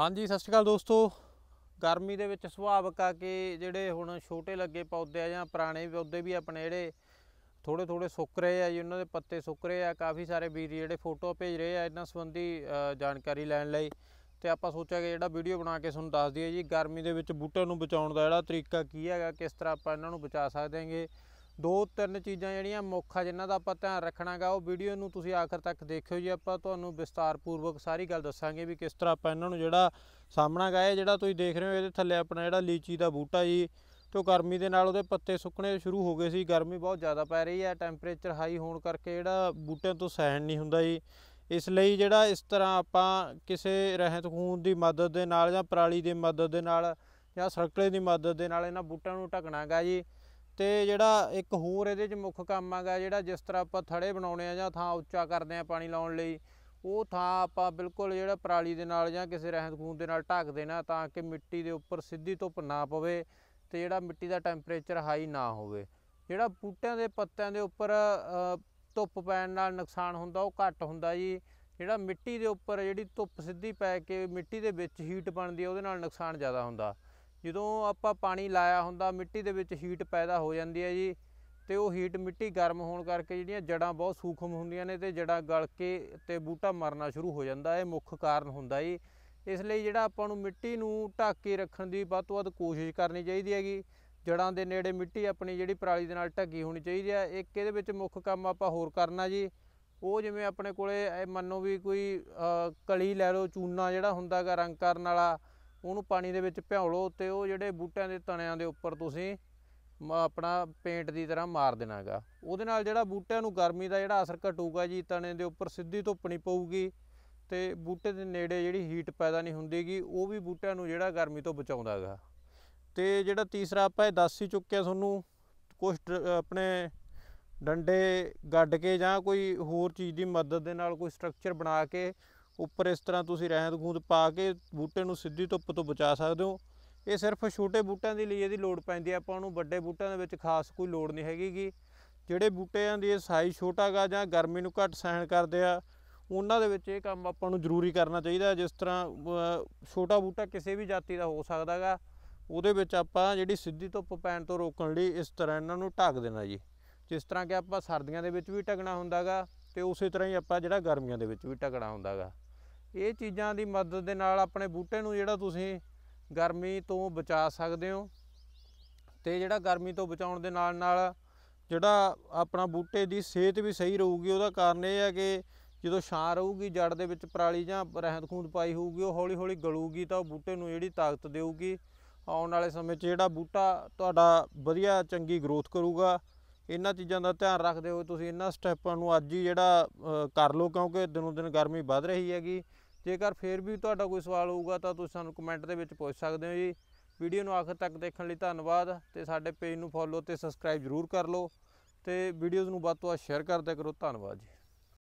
ਹਾਂਜੀ ਸਤਿ ਸ਼੍ਰੀ ਅਕਾਲ ਦੋਸਤੋ ਗਰਮੀ ਦੇ ਵਿੱਚ ਸੁਭਾਵਕ ਆ ਕਿ ਜਿਹੜੇ ਹੁਣ ਛੋਟੇ ਲੱਗੇ ਪੌਦੇ ਆ ਜਾਂ ਪੁਰਾਣੇ ਪੌਦੇ ਵੀ ਆਪਣੇ ਜਿਹੜੇ ਥੋੜੇ ਥੋੜੇ ਸੁੱਕ ਰਹੇ ਆ ਜੀ ਉਹਨਾਂ ਦੇ ਪੱਤੇ ਸੁੱਕ ਰਹੇ ਆ ਕਾਫੀ ਸਾਰੇ ਵੀਰ ਜਿਹੜੇ ਫੋਟੋ ਭੇਜ ਰਹੇ ਆ ਇਹਨਾਂ ਸੰਬੰਧੀ ਜਾਣਕਾਰੀ ਲੈਣ ਲਈ ਤੇ ਆਪਾਂ ਸੋਚਿਆ ਕਿ ਜਿਹੜਾ ਵੀਡੀਓ ਬਣਾ ਕੇ ਤੁਹਾਨੂੰ ਦੱਸ ਦਈਏ ਜੀ ਗਰਮੀ ਦੇ ਵਿੱਚ ਬੂਟਿਆਂ ਨੂੰ ਬਚਾਉਣ ਦਾ ਜਿਹੜਾ ਤਰੀਕਾ ਕੀ ਹੈਗਾ ਕਿਸ ਤਰ੍ਹਾਂ ਆਪਾਂ ਇਹਨਾਂ ਨੂੰ ਬਚਾ ਸਕਦੇ ਹਾਂਗੇ ਦੋ ਤਿੰਨ ਚੀਜ਼ਾਂ ਜਿਹੜੀਆਂ ਮੁੱਖ ਆ ਜਿਨ੍ਹਾਂ ਦਾ ਆਪਾਂ ਧਿਆਨ ਰੱਖਣਾਗਾ ਉਹ ਵੀਡੀਓ ਨੂੰ ਤੁਸੀਂ ਆਖਰ ਤੱਕ ਦੇਖਿਓ ਜੀ ਆਪਾਂ ਤੁਹਾਨੂੰ ਵਿਸਤਾਰ ਪੂਰਵਕ ਸਾਰੀ ਗੱਲ ਦੱਸਾਂਗੇ ਵੀ ਕਿਸ ਤਰ੍ਹਾਂ ਆਪਾਂ ਇਹਨਾਂ ਨੂੰ ਜਿਹੜਾ ਸਾਹਮਣਾ ਗਾਇਆ ਜਿਹੜਾ ਤੁਸੀਂ ਦੇਖ ਰਹੇ ਹੋ ਇਹਦੇ ਥੱਲੇ ਆਪਣਾ ਜਿਹੜਾ ਲੀਚੀ ਦਾ ਬੂਟਾ ਜੀ ਤੇ ਗਰਮੀ ਦੇ ਨਾਲ ਉਹਦੇ ਪੱਤੇ ਸੁੱਕਣੇ ਸ਼ੁਰੂ ਹੋ ਗਏ ਸੀ ਗਰਮੀ ਬਹੁਤ ਜ਼ਿਆਦਾ ਪੈ ਰਹੀ ਹੈ ਟੈਂਪਰੇਚਰ ਹਾਈ ਹੋਣ ਕਰਕੇ ਜਿਹੜਾ ਬੂਟਿਆਂ ਤੋਂ ਸਹਿਣ ਨਹੀਂ ਹੁੰਦਾ ਜੀ ਇਸ ਲਈ ਜਿਹੜਾ ਇਸ ਤਰ੍ਹਾਂ ਆਪਾਂ ਕਿਸੇ ਰਹਿਤ ਖੂਨ ਦੀ ਮਦਦ ਦੇ ਨਾਲ ਜਾਂ ਪਰਾਲੀ ਦੀ ਮਦਦ ਦੇ ਨਾਲ ਜਾਂ ਸਰਕਲੇ ਦੀ ਮਦਦ ਦੇ ਨਾਲ ਇਹਨਾਂ ਬੂਟਿਆਂ ਨੂੰ ਢਕਣਾਗਾ ਜੀ ਤੇ ਜਿਹੜਾ ਇੱਕ ਹੋਰ ਇਹਦੇ 'ਚ ਮੁੱਖ ਕੰਮ ਆਗਾ ਜਿਹੜਾ ਜਿਸ ਤਰ੍ਹਾਂ ਆਪਾਂ ਥੜੇ ਬਣਾਉਣੇ ਆ ਜਾਂ ਥਾਂ ਉੱਚਾ ਕਰਦੇ ਆ ਪਾਣੀ ਲਾਉਣ ਲਈ ਉਹ ਥਾਂ ਆਪਾਂ ਬਿਲਕੁਲ ਜਿਹੜਾ ਪਰਾਲੀ ਦੇ ਨਾਲ ਜਾਂ ਕਿਸੇ ਰਹਿੰਦ ਖੂੰਦ ਦੇ ਨਾਲ ਢੱਕ ਦੇਣਾ ਤਾਂ ਕਿ ਮਿੱਟੀ ਦੇ ਉੱਪਰ ਸਿੱਧੀ ਧੁੱਪ ਨਾ ਪਵੇ ਤੇ ਜਿਹੜਾ ਮਿੱਟੀ ਦਾ ਟੈਂਪਰੇਚਰ ਹਾਈ ਨਾ ਹੋਵੇ ਜਿਹੜਾ ਬੂਟਿਆਂ ਦੇ ਪੱਤਿਆਂ ਦੇ ਉੱਪਰ ਧੁੱਪ ਪੈਣ ਨਾਲ ਨੁਕਸਾਨ ਹੁੰਦਾ ਉਹ ਘੱਟ ਹੁੰਦਾ ਜੀ ਜਿਹੜਾ ਮਿੱਟੀ ਦੇ ਉੱਪਰ ਜਿਹੜੀ ਧੁੱਪ ਸਿੱਧੀ ਪੈ ਕੇ ਮਿੱਟੀ ਦੇ ਵਿੱਚ ਹੀਟ ਬਣਦੀ ਹੈ ਉਹਦੇ ਨਾਲ ਨੁਕਸਾਨ ਜ਼ਿਆਦਾ ਹੁੰਦਾ ਜਦੋਂ ਆਪਾਂ ਪਾਣੀ ਲਾਇਆ ਹੁੰਦਾ ਮਿੱਟੀ ਦੇ ਵਿੱਚ ਹੀਟ ਪੈਦਾ ਹੋ ਜਾਂਦੀ ਹੈ ਜੀ ਤੇ ਉਹ ਹੀਟ ਮਿੱਟੀ ਗਰਮ ਹੋਣ ਕਰਕੇ ਜਿਹੜੀਆਂ ਜੜਾਂ ਬਹੁਤ ਸੂਖਮ ਹੁੰਦੀਆਂ ਨੇ ਤੇ ਜੜਾਂ ਗਲ ਕੇ ਤੇ ਬੂਟਾ ਮਰਨਾ ਸ਼ੁਰੂ ਹੋ ਜਾਂਦਾ ਇਹ ਮੁੱਖ ਕਾਰਨ ਹੁੰਦਾ ਜੀ ਇਸ ਲਈ ਜਿਹੜਾ ਆਪਾਂ ਨੂੰ ਮਿੱਟੀ ਨੂੰ ਢੱਕ ਕੇ ਰੱਖਣ ਦੀ ਵੱਧ ਤੋਂ ਵੱਧ ਕੋਸ਼ਿਸ਼ ਕਰਨੀ ਚਾਹੀਦੀ ਹੈਗੀ ਜੜਾਂ ਦੇ ਨੇੜੇ ਮਿੱਟੀ ਆਪਣੀ ਜਿਹੜੀ ਪਰਾਲੀ ਦੇ ਨਾਲ ਢੱਕੀ ਹੋਣੀ ਚਾਹੀਦੀ ਹੈ ਇੱਕ ਇਹਦੇ ਵਿੱਚ ਮੁੱਖ ਕੰਮ ਆਪਾਂ ਹੋਰ ਕਰਨਾ ਜੀ ਉਹ ਜਿਵੇਂ ਆਪਣੇ ਕੋਲੇ ਮੰਨੋ ਵੀ ਕੋਈ ਕਲੀ ਲੈ ਲਓ ਚੂਨਾ ਜਿਹੜਾ ਹੁੰਦਾਗਾ ਰੰਗ ਕਰਨ ਵਾਲਾ ਉਹਨੂੰ ਪਾਣੀ ਦੇ ਵਿੱਚ ਭਿਓ ਲਓ ਤੇ ਉਹ ਜਿਹੜੇ ਬੂਟਿਆਂ ਦੇ ਤਣਿਆਂ ਦੇ ਉੱਪਰ ਤੁਸੀਂ ਆਪਣਾ ਪੇਂਟ ਦੀ ਤਰ੍ਹਾਂ ਮਾਰ ਦੇਣਾਗਾ ਉਹਦੇ ਨਾਲ ਜਿਹੜਾ ਬੂਟਿਆਂ ਨੂੰ ਗਰਮੀ ਦਾ ਜਿਹੜਾ ਅਸਰ ਘਟੂਗਾ ਜੀ ਤਣੇ ਦੇ ਉੱਪਰ ਸਿੱਧੀ ਧੁੱਪ ਨਹੀਂ ਪਊਗੀ ਤੇ ਬੂਟੇ ਦੇ ਨੇੜੇ ਜਿਹੜੀ ਹੀਟ ਪੈਦਾ ਨਹੀਂ ਹੁੰਦੀਗੀ ਉਹ ਵੀ ਬੂਟਿਆਂ ਨੂੰ ਜਿਹੜਾ ਗਰਮੀ ਤੋਂ ਬਚਾਉਂਦਾਗਾ ਤੇ ਜਿਹੜਾ ਤੀਸਰਾ ਆਪਾਂ ਇਹ ਦੱਸ ਹੀ ਚੁੱਕਿਆ ਤੁਹਾਨੂੰ ਕੁਝ ਆਪਣੇ ਡੰਡੇ ਗੱਡ ਕੇ ਜਾਂ ਕੋਈ ਹੋਰ ਚੀਜ਼ ਦੀ ਮਦਦ ਦੇ ਨਾਲ ਕੋਈ ਸਟਰਕਚਰ ਬਣਾ ਕੇ ਉੱਪਰ ਇਸ ਤਰ੍ਹਾਂ ਤੁਸੀਂ ਰਹਿੰਦ ਗੂੰਦ ਪਾ ਕੇ ਬੂਟੇ ਨੂੰ ਸਿੱਧੀ ਧੁੱਪ ਤੋਂ ਬਚਾ ਸਕਦੇ ਹੋ ਇਹ ਸਿਰਫ ਛੋਟੇ ਬੂਟਿਆਂ ਦੇ ਲਈ ਇਹਦੀ ਲੋੜ ਪੈਂਦੀ ਹੈ ਆਪਾਂ ਨੂੰ ਵੱਡੇ ਬੂਟਿਆਂ ਦੇ ਵਿੱਚ ਖਾਸ ਕੋਈ ਲੋੜ ਨਹੀਂ ਹੈਗੀਗੀ ਜਿਹੜੇ ਬੂਟਿਆਂ ਦੀ ਸਾਈਜ਼ ਛੋਟਾਗਾ ਜਾਂ ਗਰਮੀ ਨੂੰ ਘੱਟ ਸਹਿਣ ਕਰਦੇ ਆ ਉਹਨਾਂ ਦੇ ਵਿੱਚ ਇਹ ਕੰਮ ਆਪਾਂ ਨੂੰ ਜ਼ਰੂਰੀ ਕਰਨਾ ਚਾਹੀਦਾ ਜਿਸ ਤਰ੍ਹਾਂ ਛੋਟਾ ਬੂਟਾ ਕਿਸੇ ਵੀ ਜਾਤੀ ਦਾ ਹੋ ਸਕਦਾਗਾ ਉਹਦੇ ਵਿੱਚ ਆਪਾਂ ਜਿਹੜੀ ਸਿੱਧੀ ਧੁੱਪ ਪੈਣ ਤੋਂ ਰੋਕਣ ਲਈ ਇਸ ਤਰ੍ਹਾਂ ਇਹਨਾਂ ਨੂੰ ਢੱਕ ਦੇਣਾ ਜੀ ਜਿਸ ਤਰ੍ਹਾਂ ਕਿ ਆਪਾਂ ਸਰਦੀਆਂ ਦੇ ਵਿੱਚ ਵੀ ਢਕਣਾ ਹੁੰਦਾਗਾ ਤੇ ਉਸੇ ਤਰ੍ਹਾਂ ਹੀ ਆਪਾਂ ਜਿਹੜਾ ਗਰਮੀਆਂ ਦੇ ਵਿੱਚ ਵੀ ਢਕਣਾ ਹੁੰਦਾਗਾ ਇਹ ਚੀਜ਼ਾਂ ਦੀ ਮਦਦ ਦੇ ਨਾਲ ਆਪਣੇ ਬੂਟੇ ਨੂੰ ਜਿਹੜਾ ਤੁਸੀਂ ਗਰਮੀ ਤੋਂ ਬਚਾ ਸਕਦੇ ਹੋ ਤੇ ਜਿਹੜਾ ਗਰਮੀ ਤੋਂ ਬਚਾਉਣ ਦੇ ਨਾਲ ਨਾਲ ਜਿਹੜਾ ਆਪਣਾ ਬੂਟੇ ਦੀ ਸਿਹਤ ਵੀ ਸਹੀ ਰਹੂਗੀ ਉਹਦਾ ਕਾਰਨ ਇਹ ਹੈ ਕਿ ਜਦੋਂ ਛਾਂ ਰਹੂਗੀ ਜੜ ਦੇ ਵਿੱਚ ਪਰਾਲੀ ਜਾਂ ਰਹਿਤ ਖੂੰਦ ਪਾਈ ਹੋਊਗੀ ਉਹ ਹੌਲੀ-ਹੌਲੀ ਗਲੂਗੀ ਤਾਂ ਉਹ ਬੂਟੇ ਨੂੰ ਜਿਹੜੀ ਤਾਕਤ ਦੇਊਗੀ ਆਉਣ ਵਾਲੇ ਸਮੇਂ 'ਚ ਜਿਹੜਾ ਬੂਟਾ ਤੁਹਾਡਾ ਵਧੀਆ ਚੰਗੀ ਗਰੋਥ ਕਰੂਗਾ ਇਹਨਾਂ ਚੀਜ਼ਾਂ ਦਾ ਧਿਆਨ ਰੱਖਦੇ ਹੋਏ ਤੁਸੀਂ ਇਹਨਾਂ ਸਟੈਪਾਂ ਨੂੰ ਅੱਜ ਹੀ ਜਿਹੜਾ ਕਰ ਲਓ ਕਿਉਂਕਿ ਦਿਨੋਂ ਦਿਨ ਗਰਮੀ ਵੱਧ ਰਹੀ ਹੈਗੀ ਜੇਕਰ ਫੇਰ ਵੀ ਤੁਹਾਡਾ ਕੋਈ ਸਵਾਲ ਹੋਊਗਾ ਤਾਂ ਤੁਸੀਂ ਸਾਨੂੰ ਕਮੈਂਟ ਦੇ ਵਿੱਚ ਪੁੱਛ ਸਕਦੇ ਹੋ ਜੀ ਵੀਡੀਓ ਨੂੰ ਆਖਰ ਤੱਕ ਦੇਖਣ ਲਈ ਧੰਨਵਾਦ ਤੇ ਸਾਡੇ ਪੇਜ ਨੂੰ ਫੋਲੋ ਤੇ ਸਬਸਕ੍ਰਾਈਬ ਜ਼ਰੂਰ ਕਰ ਲਓ ਤੇ ਵੀਡੀਓਜ਼ ਨੂੰ ਵੱਧ ਤੋਂ ਵੱਧ ਸ਼ੇਅਰ ਕਰਦੇ ਕਰੋ ਧੰਨਵਾਦ ਜੀ